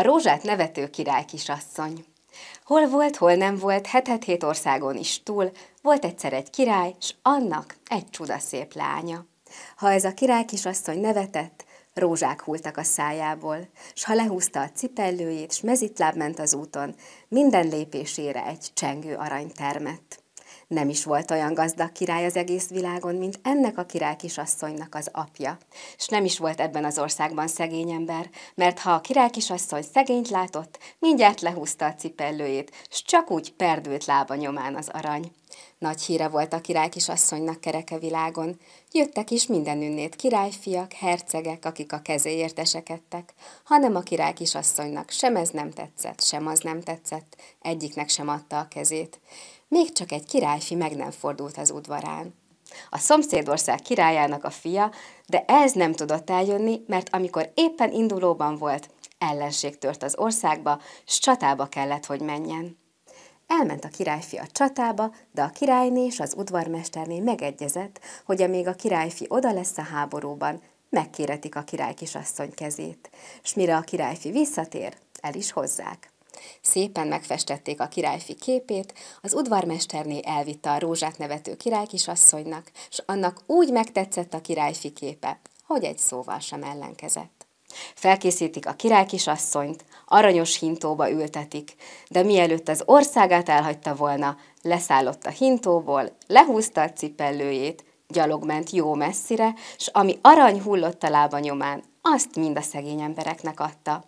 a rózsát nevető király kisasszony. Hol volt, hol nem volt, hetet hát hét országon is túl, volt egyszer egy király, s annak egy csudaszép lánya. Ha ez a király kisasszony nevetett, rózsák hultak a szájából, s ha lehúzta a cipellőjét, s mezitláb ment az úton, minden lépésére egy csengő arany termett. Nem is volt olyan gazdag király az egész világon, mint ennek a király kisasszonynak az apja. És nem is volt ebben az országban szegény ember, mert ha a király kisasszony szegényt látott, mindjárt lehúzta a cipellőjét, s csak úgy perdült lába nyomán az arany. Nagy híre volt a király kisasszonynak kereke világon. Jöttek is mindenünnét királyfiak, hercegek, akik a kezéért esekedtek, hanem a király kisasszonynak sem ez nem tetszett, sem az nem tetszett, egyiknek sem adta a kezét. Még csak egy királyfi meg nem fordult az udvarán. A szomszédország királyának a fia, de ez nem tudott eljönni, mert amikor éppen indulóban volt, ellenség tört az országba, s csatába kellett, hogy menjen. Elment a királyfi a csatába, de a királyné és az udvarmesterné megegyezett, hogy amíg a királyfi oda lesz a háborúban, megkéretik a király kisasszony kezét, s mire a királyfi visszatér, el is hozzák. Szépen megfestették a királyfi képét, az udvarmesterné elvitte a rózsát nevető király kisasszonynak, s annak úgy megtetszett a királyfi képe, hogy egy szóval sem ellenkezett. Felkészítik a király kisasszonyt, aranyos hintóba ültetik, de mielőtt az országát elhagyta volna, leszállott a hintóból, lehúzta a cipellőjét, gyalog ment jó messzire, s ami arany hullott a lába nyomán, azt mind a szegény embereknek adta.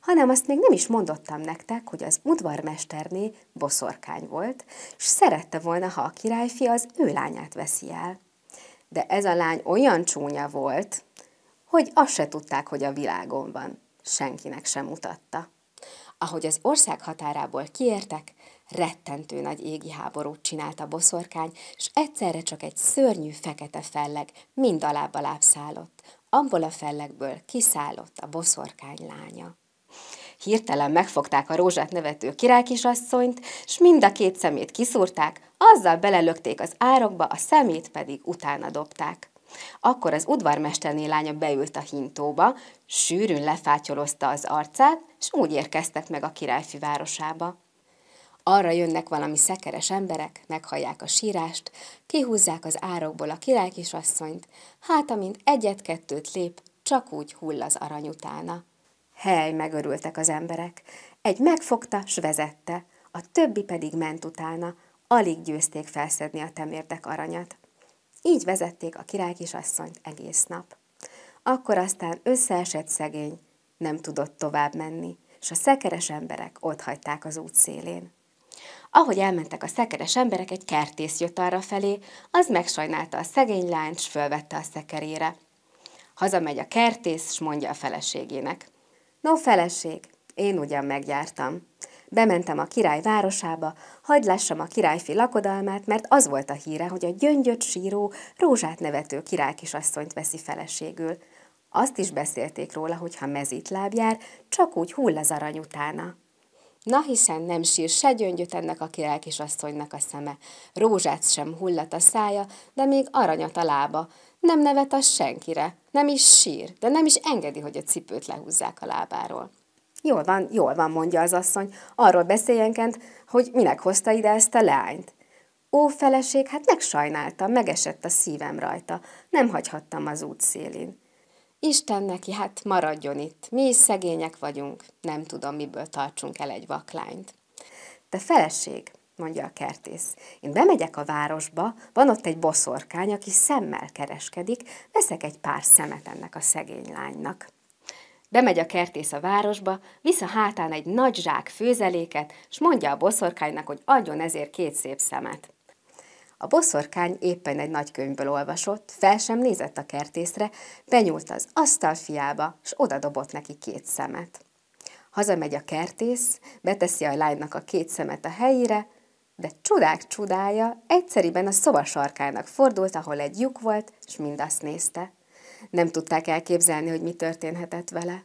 Hanem azt még nem is mondottam nektek, hogy az udvarmesterné boszorkány volt, s szerette volna, ha a királyfi az ő lányát veszi el. De ez a lány olyan csúnya volt, hogy azt se tudták, hogy a világon van senkinek sem mutatta. Ahogy az ország határából kiértek, rettentő nagy égi háborút csinált a boszorkány, és egyszerre csak egy szörnyű fekete felleg mind a alább lábszállott. Abból a fellegből kiszállott a boszorkány lánya. Hirtelen megfogták a rózsát nevető királykisasszonyt, s mind a két szemét kiszúrták, azzal belelökték az árokba, a szemét pedig utána dobták. Akkor az udvarmesterné lánya beült a hintóba, sűrűn lefátyolozta az arcát, és úgy érkeztek meg a királyfi városába. Arra jönnek valami szekeres emberek, meghallják a sírást, kihúzzák az árokból a király kisasszonyt, hát amint egyet-kettőt lép, csak úgy hull az arany utána. Hely, megörültek az emberek. Egy megfogta, s vezette, a többi pedig ment utána, alig győzték felszedni a temérdek aranyat. Így vezették a király kisasszonyt egész nap. Akkor aztán összeesett szegény, nem tudott tovább menni, és a szekeres emberek ott hagyták az út szélén. Ahogy elmentek a szekeres emberek, egy kertész jött arra felé, az megsajnálta a szegény lányt, s fölvette a szekerére. Hazamegy a kertész, s mondja a feleségének. No, feleség, én ugyan megjártam. Bementem a király városába, hagyd lássam a királyfi lakodalmát, mert az volt a híre, hogy a gyöngyöt síró, rózsát nevető királykisasszonyt veszi feleségül. Azt is beszélték róla, hogy ha mezít lábjár, csak úgy hull az arany utána. Na hiszen nem sír se gyöngyöt ennek a királykisasszonynak a szeme, rózsát sem hullat a szája, de még aranyat a lába. Nem nevet az senkire, nem is sír, de nem is engedi, hogy a cipőt lehúzzák a lábáról. Jól van, jól van, mondja az asszony. Arról beszéljenként, hogy minek hozta ide ezt a leányt. Ó, feleség, hát megsajnáltam, megesett a szívem rajta. Nem hagyhattam az út szélén. Isten neki, hát maradjon itt. Mi is szegények vagyunk. Nem tudom, miből tartsunk el egy vaklányt. De feleség, mondja a kertész. Én bemegyek a városba, van ott egy boszorkány, aki szemmel kereskedik, veszek egy pár szemet ennek a szegény lánynak. Bemegy a kertész a városba, visz a hátán egy nagy zsák főzeléket, s mondja a boszorkánynak, hogy adjon ezért két szép szemet. A boszorkány éppen egy nagy könyvből olvasott, fel sem nézett a kertészre, benyúlt az asztal fiába, s dobott neki két szemet. Hazamegy a kertész, beteszi a lánynak a két szemet a helyére, de csodák csodája egyszeriben a szoba sarkának fordult, ahol egy lyuk volt, s mindazt nézte – nem tudták elképzelni, hogy mi történhetett vele.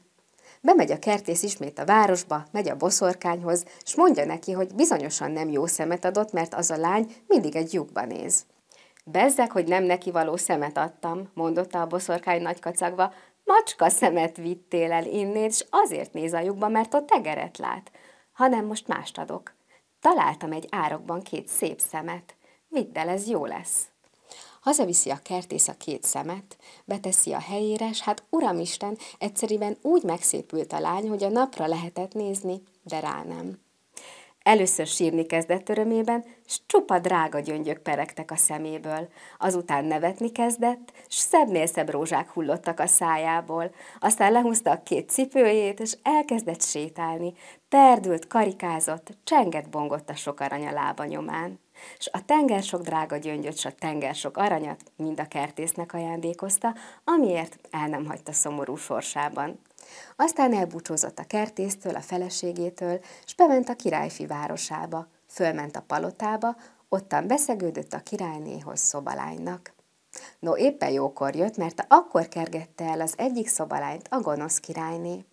Bemegy a kertész ismét a városba, megy a boszorkányhoz, s mondja neki, hogy bizonyosan nem jó szemet adott, mert az a lány mindig egy lyukba néz. Bezzek, hogy nem neki való szemet adtam, mondotta a boszorkány kacagva. macska szemet vittél el innét, s azért néz a lyukba, mert ott tegeret lát. Hanem most mást adok. Találtam egy árokban két szép szemet. Vidd el, ez jó lesz. Hazaviszi a kertész a két szemet, beteszi a helyére, s hát uramisten, egyszeriben úgy megszépült a lány, hogy a napra lehetett nézni, de rá nem. Először sírni kezdett örömében, s csupa drága gyöngyök peregtek a szeméből. Azután nevetni kezdett, s szebbnél szebb rózsák hullottak a szájából. Aztán lehúzta a két cipőjét, és elkezdett sétálni. Perdült, karikázott, csenget bongott a sok aranya lába nyomán. S a tenger sok drága gyöngyöt, s a tenger sok aranyat mind a kertésznek ajándékozta, amiért el nem hagyta szomorú sorsában. Aztán elbúcsózott a kertésztől, a feleségétől, s bement a királyfi városába, fölment a palotába, ottan beszegődött a királynéhoz szobalánynak. No éppen jókor jött, mert akkor kergette el az egyik szobalányt a gonosz királyné.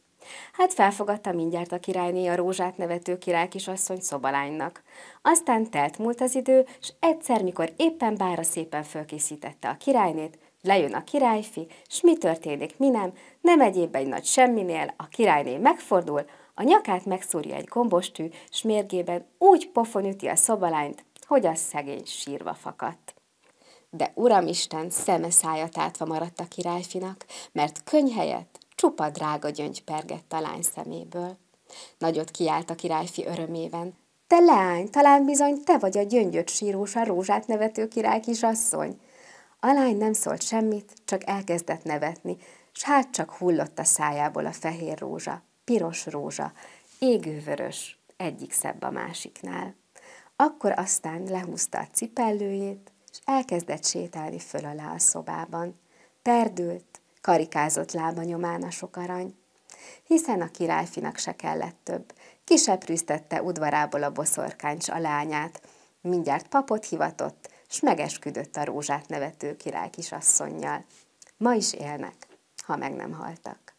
Hát felfogadta mindjárt a királyné a rózsát nevető király kisasszony szobalánynak. Aztán telt múlt az idő, és egyszer, mikor éppen bára szépen fölkészítette a királynét, lejön a királyfi, s mi történik, mi nem, nem egyéb egy nagy semminél, a királyné megfordul, a nyakát megszúrja egy gombostű, s mérgében úgy üti a szobalányt, hogy a szegény sírva fakadt. De uramisten szeme szája tátva maradt a királyfinak, mert könyhelyett csupa drága gyöngy pergett a lány szeméből. Nagyot kiált a királyfi örömében. Te leány, talán bizony te vagy a gyöngyöt sírós, a rózsát nevető király kisasszony. A lány nem szólt semmit, csak elkezdett nevetni, s hát csak hullott a szájából a fehér rózsa, piros rózsa, égővörös, egyik szebb a másiknál. Akkor aztán lehúzta a cipellőjét, és elkezdett sétálni föl alá a szobában. Perdült, karikázott lába nyomán a sok arany. Hiszen a királyfinak se kellett több. Kiseprűztette udvarából a boszorkáncs a lányát. Mindjárt papot hivatott, s megesküdött a rózsát nevető király kisasszonynal. Ma is élnek, ha meg nem haltak.